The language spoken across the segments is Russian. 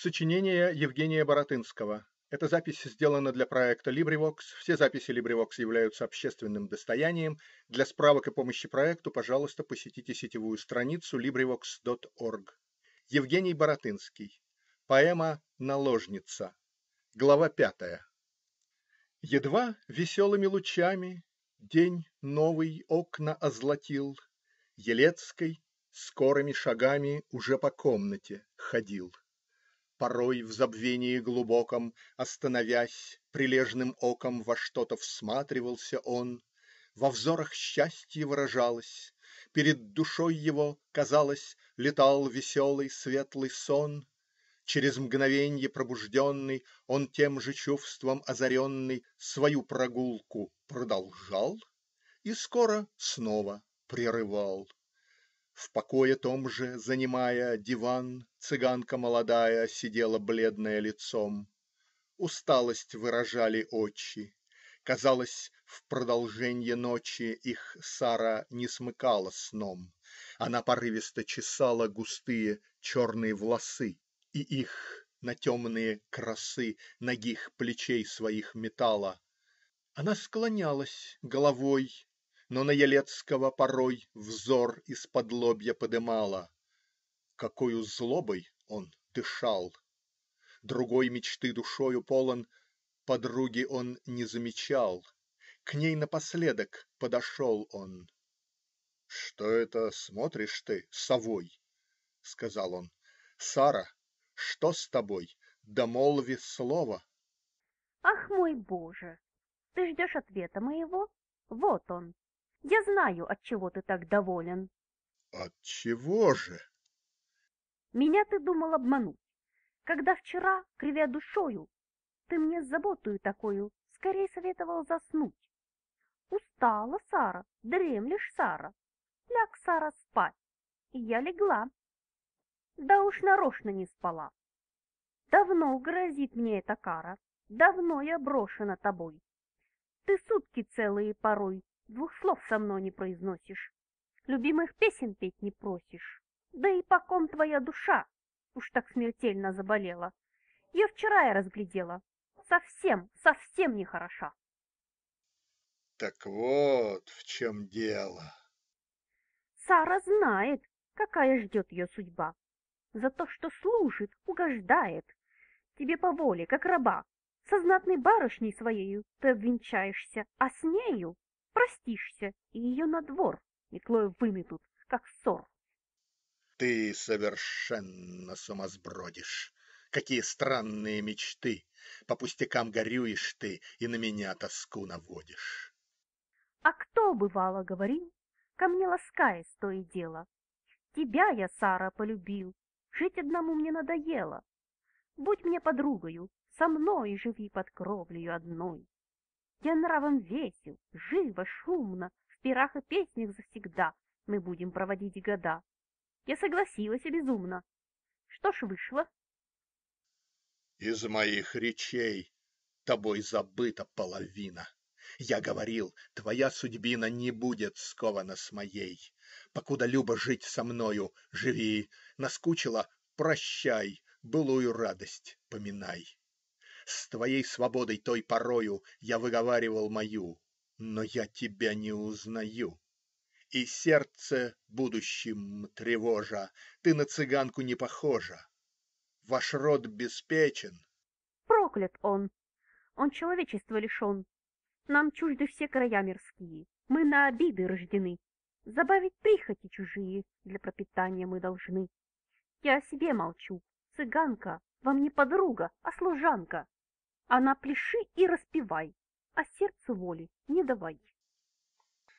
Сочинение Евгения Баратынского. Эта запись сделана для проекта LibriVox. Все записи LibriVox являются общественным достоянием. Для справок и помощи проекту, пожалуйста, посетите сетевую страницу LibriVox.org. Евгений Баратынский. Поэма «Наложница». Глава пятая. Едва веселыми лучами День новый окна озлатил, Елецкой скорыми шагами Уже по комнате ходил. Порой в забвении глубоком Остановясь, прилежным оком Во что-то всматривался он, Во взорах счастье выражалось, Перед душой его, казалось, Летал веселый, светлый сон. Через мгновенье пробужденный, Он тем же чувством озаренный Свою прогулку продолжал И скоро снова прерывал. В покое том же занимая диван, цыганка молодая сидела бледная лицом. Усталость выражали очи. Казалось, в продолжение ночи их Сара не смыкала сном. Она порывисто чесала густые черные волосы и их на темные красы нагих плечей своих метала. Она склонялась головой но на Елецкого порой взор исподлобья подымала. Какою злобой он дышал! Другой мечты душою полон подруги он не замечал. К ней напоследок подошел он. "Что это смотришь ты совой?" сказал он. "Сара, что с тобой? Домолви слово". "Ах, мой боже! Ты ждешь ответа моего? Вот он". Я знаю, от чего ты так доволен. От чего же? Меня ты думал обмануть. Когда вчера, кривя душою, ты мне заботую такую скорее советовал заснуть. Устала, Сара, дремлешь, Сара. Ляг, Сара, спать. И я легла. Да уж нарочно не спала. Давно грозит мне эта кара, давно я брошена тобой. Ты сутки целые порой двух слов со мной не произносишь, любимых песен петь не просишь. Да и по ком твоя душа уж так смертельно заболела. Ее вчера я разглядела. Совсем, совсем не хороша. Так вот в чем дело. Сара знает, какая ждет ее судьба. За то, что служит, угождает. Тебе по воле, как раба. Со знатной барышней своею ты обвенчаешься, а с нею простишься, и ее на двор метлою выметут, как ссор. Ты совершенно сумасбродишь. Какие странные мечты! По пустякам горюешь ты и на меня тоску наводишь. А кто, бывало, говорил, ко мне ласкаясь то и дело? Тебя я, Сара, полюбил, жить одному мне надоело. Будь мне подругою, со мной живи под кровлею одной. Я нравом весел, живо, шумно, в пирах и песнях завсегда мы будем проводить года. Я согласилась безумно. Что ж вышло? Из моих речей тобой забыта половина. Я говорил, твоя судьбина не будет скована с моей. Покуда люба жить со мною, живи. Наскучила — прощай, былую радость поминай. С твоей свободой той порою Я выговаривал мою, Но я тебя не узнаю, И сердце будущим тревожа, Ты на цыганку не похожа. Ваш род беспечен. Проклят он! Он человечества лишен. Нам чужды все края мирские, Мы на обиды рождены. Забавить прихоти чужие Для пропитания мы должны. Я о себе молчу. Цыганка вам не подруга, а служанка. Она пляши и распевай, а сердцу воли не давай.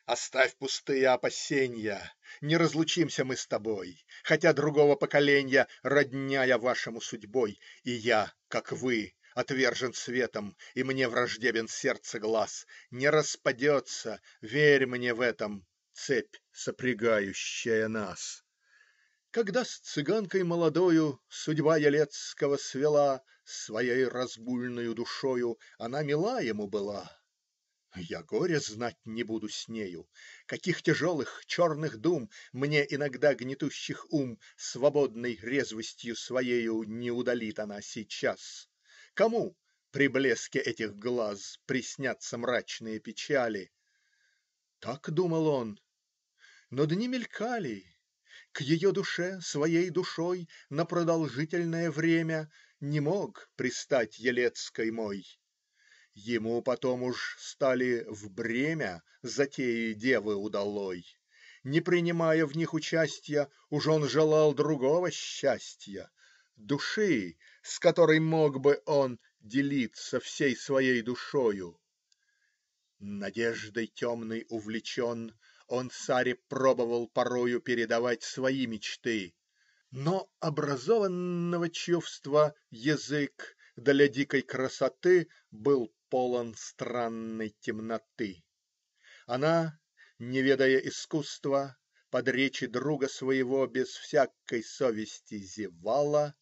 Оставь пустые опасения, Не разлучимся мы с тобой, Хотя другого поколения Родня я вашему судьбой, И я, как вы, отвержен светом, И мне враждебен сердце глаз. Не распадется, верь мне в этом, Цепь, сопрягающая нас. Когда с цыганкой молодою Судьба Елецкого свела своей разгульною душою она мила ему была (я горе знать не буду с нею), каких тяжелых, черных дум, мне иногда гнетущих ум, свободной резвостью своею не удалит она сейчас кому при блеске этих глаз приснятся мрачные печали? Так думал он, но дни мелькали к ее душе своей душой на продолжительное время не мог пристать Елецкой мой, Ему потом уж стали в бремя Затеи девы удалой Не принимая в них участия, Уж он желал другого счастья, Души, с которой мог бы он Делиться всей своей душою. Надеждой темной увлечен, Он царе пробовал порою Передавать свои мечты но образованного чувства язык для дикой красоты был полон странной темноты. Она, не ведая искусства, под речи друга своего без всякой совести зевала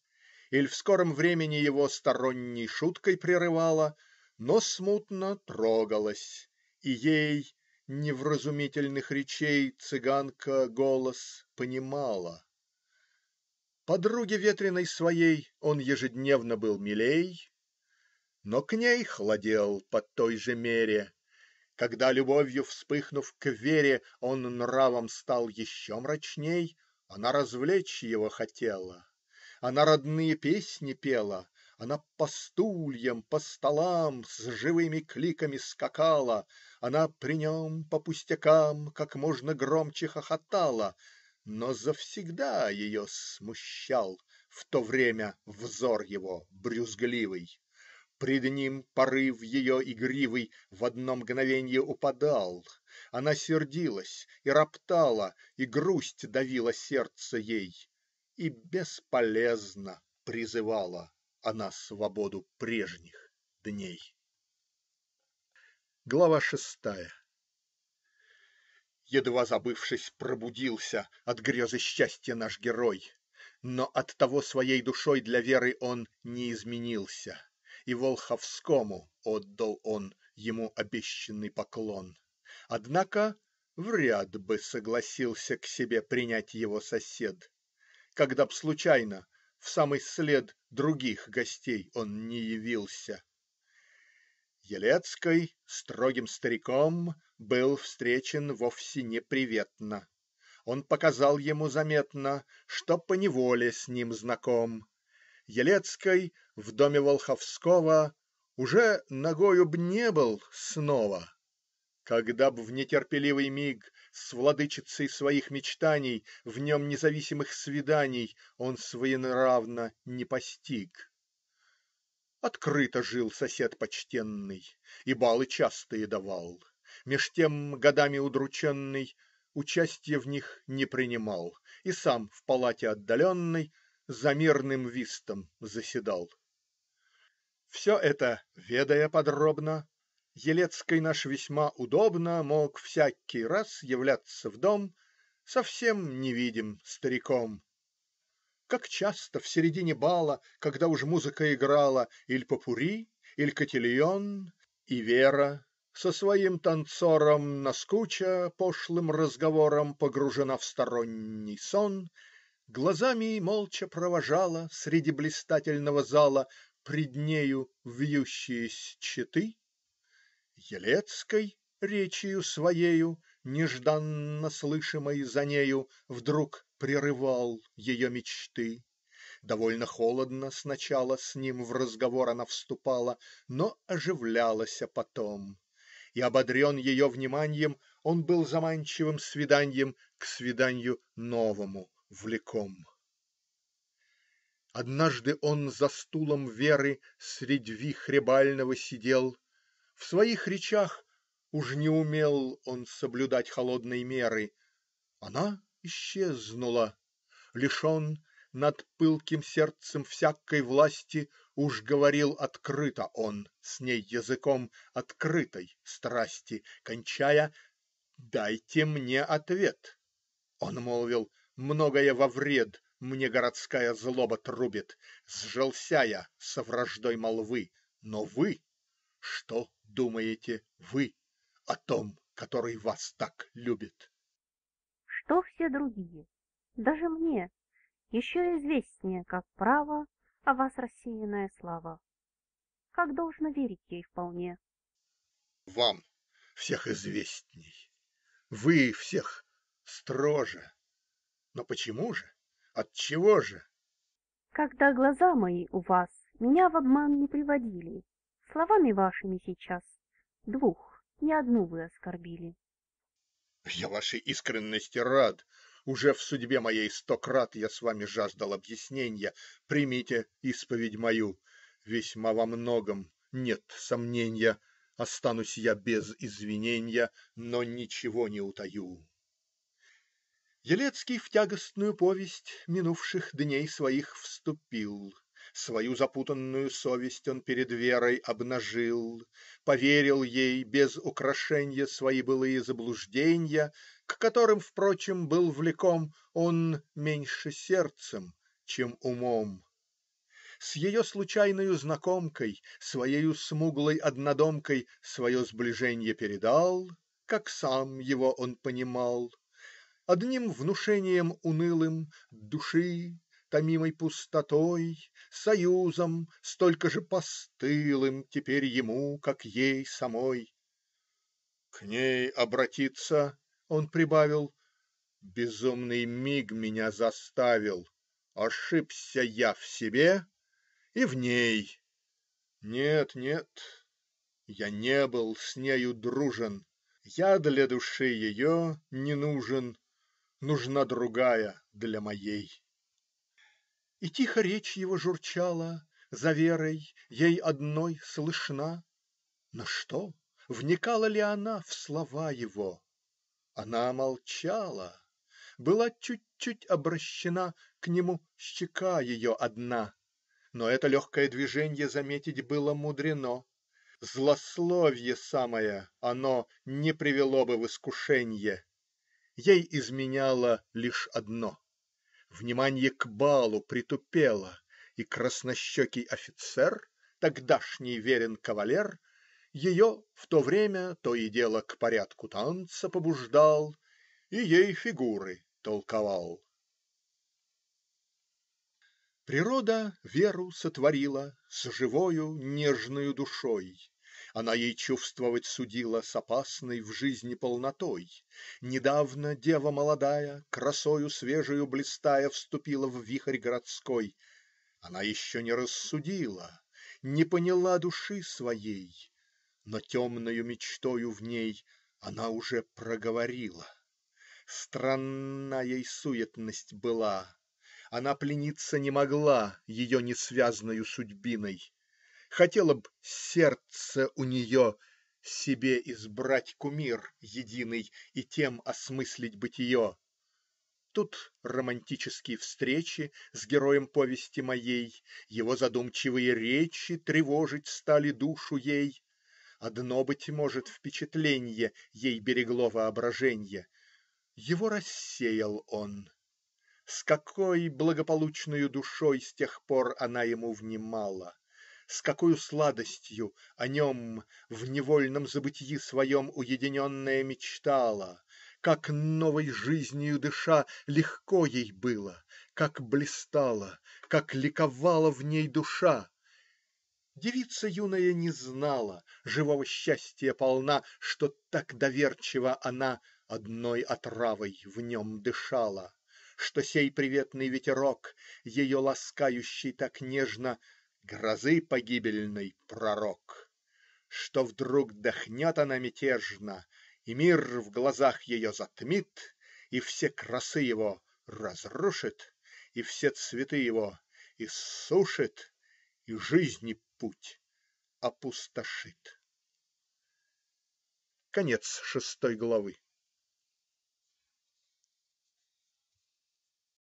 или в скором времени его сторонней шуткой прерывала но смутно трогалась и ей невразумительных речей цыганка голос понимала. Подруге ветреной своей он ежедневно был милей, но к ней хладел по той же мере, когда, любовью вспыхнув к Вере, он нравом стал еще мрачней, она развлечь его хотела, она родные песни пела, она по стульям, по столам с живыми кликами скакала, она при нем по пустякам как можно громче хохотала но завсегда ее смущал в то время взор его брюзгливый, пред ним порыв ее игривый в одно мгновенье упадал, она сердилась и роптала, и грусть давила сердце ей, и бесполезно призывала она свободу прежних дней. Глава шестая едва забывшись, пробудился от грезы счастья наш герой, но оттого своей душой для Веры он не изменился, и Волховскому отдал он ему обещанный поклон, однако вряд бы согласился к себе принять его сосед, когда б случайно в самый след других гостей он не явился. Елецкой строгим стариком был встречен вовсе не приветно, он показал ему заметно, что поневоле с ним знаком Елецкой в доме Волховского уже ногою б не был снова, когда б в нетерпеливый миг с владычицей своих мечтаний, в нем независимых свиданий, он своенравно не постиг. Открыто жил сосед почтенный и балы частые давал меж тем годами удрученный, участья в них не принимал и сам в палате отдаленной за мирным вистом заседал. Все это ведая подробно, Елецкой наш весьма удобно мог всякий раз являться в дом совсем невидим стариком. Как часто в середине бала, когда уж музыка играла иль попурри, иль котильон, и Вера со своим танцором Наскуча пошлым разговором погружена в сторонний сон, глазами молча провожала среди блистательного зала пред нею вьющиеся четы, Елецкой речью своею, нежданно слышимой за нею, вдруг прерывал ее мечты. Довольно холодно сначала с ним в разговор она вступала, но оживлялася потом и, ободрен ее вниманием, он был заманчивым свиданием к свиданию новому влеком. Однажды он за стулом Веры средь вихря сидел. В своих речах уж не умел он соблюдать холодной меры. Она исчезнула. Лишь он над пылким сердцем всякой власти уж говорил открыто он с ней языком открытой страсти, кончая: "Дайте мне ответ!" Он молвил: "Многое во вред мне городская злоба трубит, сжался я со враждой молвы, но вы что думаете вы о том, который вас так любит?" Что все другие, даже мне еще известнее, как право, а вас рассеянная слава. Как должно верить ей вполне. Вам всех известней, вы всех строже. Но почему же? От чего же? Когда глаза мои у вас меня в обман не приводили, словами вашими сейчас двух, ни одну вы оскорбили. Я вашей искренности рад, уже в судьбе моей сто крат я с вами жаждал объяснения. примите исповедь мою: весьма во многом нет сомненья, останусь я без извинения, но ничего не утаю. Елецкий в тягостную повесть минувших дней своих вступил. Свою запутанную совесть он перед Верой обнажил, поверил ей без украшения свои былые заблуждения, к которым, впрочем, был влеком он меньше сердцем, чем умом. С ее случайною знакомкой, своею смуглой однодомкой свое сближение передал, как сам его он понимал, одним внушением унылым души томимой пустотой, союзом, столько же постылым теперь ему, как ей самой. "К ней обратиться, он прибавил, безумный миг меня заставил. Ошибся я в себе и в ней. Нет, нет, я не был с нею дружен. Я для души ее не нужен. Нужна другая для моей. И тихо речь его журчала За Верой, ей одной слышна, Но что, вникала ли она В слова его? Она молчала, была чуть-чуть обращена К нему щека ее одна, Но это легкое движение заметить было мудрено злословье самое оно не привело бы в искушение. ей изменяло лишь одно Внимание к балу притупело, и краснощекий офицер, тогдашний верен кавалер, ее в то время то и дело к порядку танца побуждал и ей фигуры толковал. Природа Веру сотворила с живою, нежною душой она ей, чувствовать судила, с опасной в жизни полнотой недавно дева молодая, красою свежую блистая, вступила в вихрь городской она еще не рассудила, не поняла души своей, но темною мечтою в ней она уже проговорила. Странная ей суетность была она плениться не могла ее несвязною судьбиной Хотела б сердце у нее себе избрать кумир единый и тем осмыслить бытие. Тут романтические встречи с героем повести моей, его задумчивые речи тревожить стали душу ей. Одно, быть может, впечатление ей берегло воображение. его рассеял он. С какой благополучною душой с тех пор она ему внимала! с какою сладостью о нем в невольном забытьи своем уединенная мечтала, как новой жизнью дыша легко ей было, как блистала, как ликовала в ней душа!. Девица юная не знала, живого счастья полна, что так доверчиво она одной отравой в нем дышала что сей приветный ветерок ее ласкающий так нежно грозы погибельной пророк, что вдруг дохнет она мятежно, и мир в глазах ее затмит, и все красы его разрушит, и все цветы его иссушит, и жизни путь опустошит. Конец шестой главы.